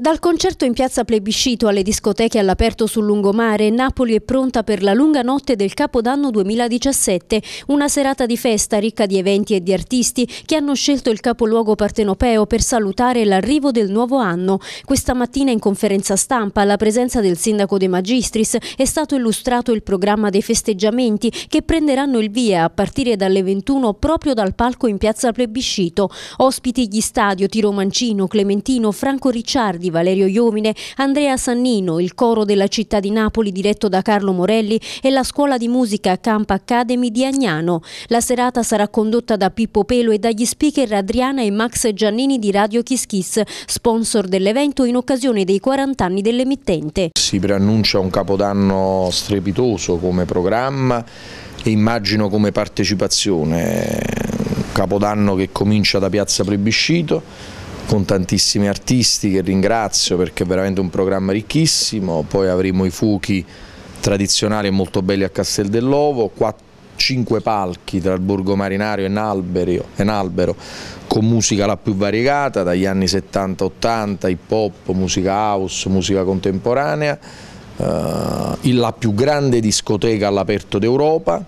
Dal concerto in piazza Plebiscito alle discoteche all'aperto sul lungomare, Napoli è pronta per la lunga notte del Capodanno 2017, una serata di festa ricca di eventi e di artisti che hanno scelto il capoluogo partenopeo per salutare l'arrivo del nuovo anno. Questa mattina in conferenza stampa, alla presenza del sindaco De Magistris, è stato illustrato il programma dei festeggiamenti che prenderanno il via a partire dalle 21 proprio dal palco in piazza Plebiscito. Ospiti gli stadio Tiro Mancino, Clementino, Franco Ricciardi, di Valerio Iovine, Andrea Sannino, il coro della città di Napoli diretto da Carlo Morelli e la scuola di musica Camp Academy di Agnano. La serata sarà condotta da Pippo Pelo e dagli speaker Adriana e Max Giannini di Radio Kiss Kiss, sponsor dell'evento in occasione dei 40 anni dell'emittente. Si preannuncia un capodanno strepitoso come programma e immagino come partecipazione, un capodanno che comincia da Piazza Plebiscito con tantissimi artisti che ringrazio perché è veramente un programma ricchissimo, poi avremo i fuchi tradizionali e molto belli a Castel dell'Ovo, 5 palchi tra il Borgo Marinario e Nalberio, Nalbero, con musica la più variegata, dagli anni 70-80, hip hop, musica house, musica contemporanea, eh, la più grande discoteca all'aperto d'Europa,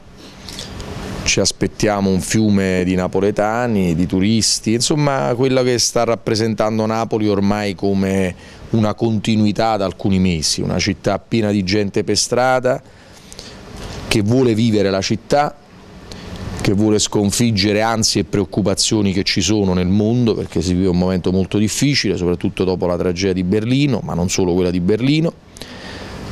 ci aspettiamo un fiume di napoletani, di turisti, insomma quella che sta rappresentando Napoli ormai come una continuità da alcuni mesi, una città piena di gente per strada che vuole vivere la città, che vuole sconfiggere ansie e preoccupazioni che ci sono nel mondo perché si vive un momento molto difficile, soprattutto dopo la tragedia di Berlino, ma non solo quella di Berlino.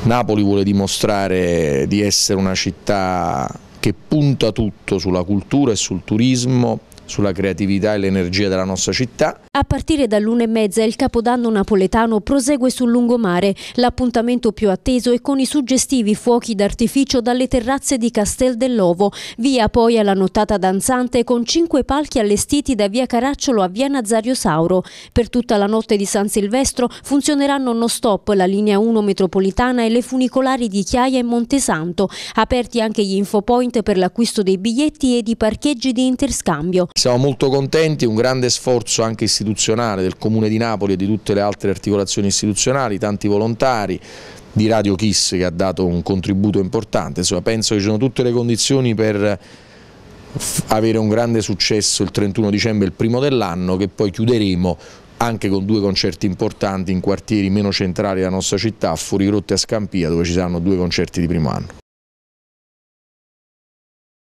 Napoli vuole dimostrare di essere una città che punta tutto sulla cultura e sul turismo, sulla creatività e l'energia della nostra città a partire dall'1.30 il Capodanno napoletano prosegue sul lungomare, l'appuntamento più atteso è con i suggestivi fuochi d'artificio dalle terrazze di Castel dell'Ovo, via poi alla nottata danzante con cinque palchi allestiti da via Caracciolo a via Nazario Sauro. Per tutta la notte di San Silvestro funzioneranno non stop la linea 1 metropolitana e le funicolari di Chiaia e Montesanto, aperti anche gli infopoint per l'acquisto dei biglietti e di parcheggi di interscambio. Siamo molto contenti, un grande sforzo anche istituzionale istituzionale del Comune di Napoli e di tutte le altre articolazioni istituzionali, tanti volontari, di Radio Kiss che ha dato un contributo importante, insomma penso che ci sono tutte le condizioni per avere un grande successo il 31 dicembre, il primo dell'anno, che poi chiuderemo anche con due concerti importanti in quartieri meno centrali della nostra città, fuori Rotte a Scampia, dove ci saranno due concerti di primo anno.